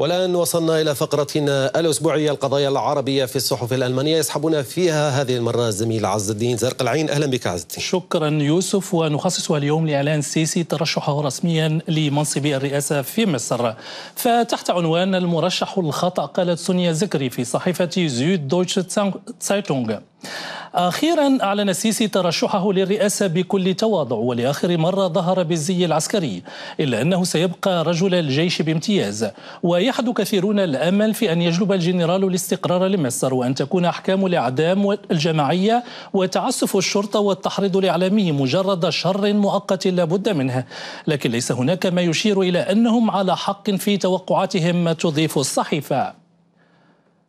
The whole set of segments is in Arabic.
والآن وصلنا إلى فقرتنا الأسبوعية القضايا العربية في الصحف الألمانية يسحبنا فيها هذه المرة الزميل عز الدين زرق العين أهلا بك عز الدين شكرا يوسف ونخصصها اليوم لإعلان سيسي ترشحه رسميا لمنصب الرئاسة في مصر فتحت عنوان المرشح الخطأ قالت سونيا زكري في صحيفة زيود دويتش تسايتونغ أخيرا أعلن السيسي ترشحه للرئاسة بكل تواضع ولآخر مرة ظهر بالزي العسكري إلا أنه سيبقى رجل الجيش بامتياز ويحد كثيرون الأمل في أن يجلب الجنرال الاستقرار لمصر وأن تكون أحكام الإعدام الجماعية وتعسف الشرطة والتحريض الإعلامي مجرد شر مؤقت لا بد منه لكن ليس هناك ما يشير إلى أنهم على حق في توقعاتهم تضيف الصحيفة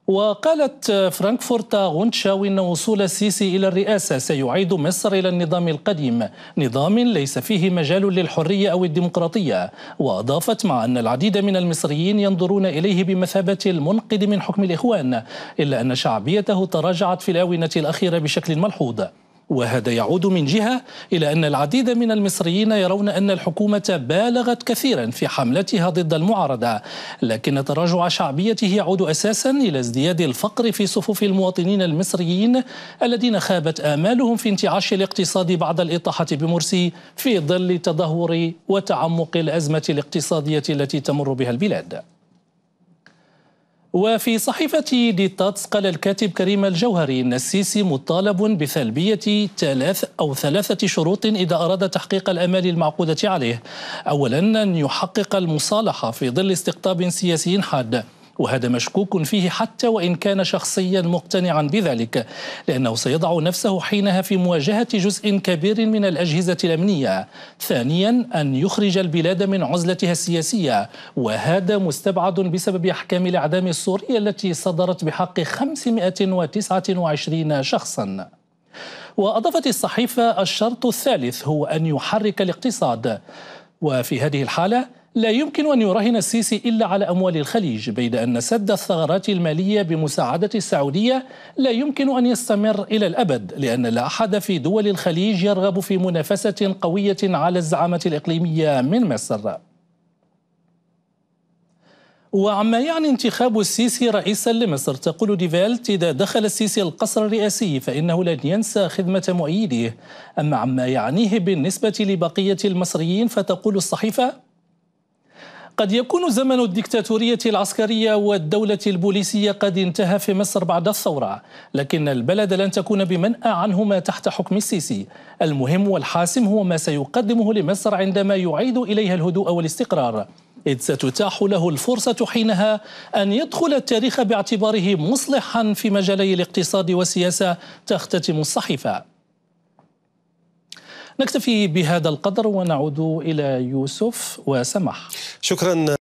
وقالت فرانكفورت غونتشاو إن وصول السيسي إلى الرئاسة سيعيد مصر إلى النظام القديم نظام ليس فيه مجال للحرية أو الديمقراطية وأضافت مع أن العديد من المصريين ينظرون إليه بمثابة المنقذ من حكم الإخوان إلا أن شعبيته تراجعت في الآونة الأخيرة بشكل ملحوظ وهذا يعود من جهة إلى أن العديد من المصريين يرون أن الحكومة بالغت كثيرا في حملتها ضد المعارضة لكن تراجع شعبيته يعود أساسا إلى ازدياد الفقر في صفوف المواطنين المصريين الذين خابت آمالهم في انتعاش الاقتصاد بعد الإطاحة بمرسي في ظل تدهور وتعمق الأزمة الاقتصادية التي تمر بها البلاد وفي صحيفة دي تاتس قال الكاتب كريم الجوهري إن السيسي مطالب بثلبية ثلاث أو ثلاثة شروط إذا أراد تحقيق الأمال المعقودة عليه أولا أن يحقق المصالحة في ظل استقطاب سياسي حاد وهذا مشكوك فيه حتى وان كان شخصيا مقتنعا بذلك لانه سيضع نفسه حينها في مواجهه جزء كبير من الاجهزه الامنيه ثانيا ان يخرج البلاد من عزلتها السياسيه وهذا مستبعد بسبب احكام الاعدام السوريه التي صدرت بحق 529 شخصا واضافت الصحيفه الشرط الثالث هو ان يحرك الاقتصاد وفي هذه الحاله لا يمكن أن يراهن السيسي إلا على أموال الخليج بيد أن سد الثغرات المالية بمساعدة السعودية لا يمكن أن يستمر إلى الأبد لأن لا أحد في دول الخليج يرغب في منافسة قوية على الزعامة الإقليمية من مصر وعما يعني انتخاب السيسي رئيسا لمصر تقول ديفالت إذا دخل السيسي القصر الرئاسي فإنه لن ينسى خدمة مؤيده أما عما يعنيه بالنسبة لبقية المصريين فتقول الصحيفة قد يكون زمن الدكتاتورية العسكرية والدولة البوليسية قد انتهى في مصر بعد الثورة لكن البلد لن تكون بمنأى عنهما تحت حكم السيسي المهم والحاسم هو ما سيقدمه لمصر عندما يعيد إليها الهدوء والاستقرار إذ ستتاح له الفرصة حينها أن يدخل التاريخ باعتباره مصلحا في مجالي الاقتصاد والسياسة تختتم الصحيفة نكتفي بهذا القدر ونعود إلى يوسف وسمح شكرا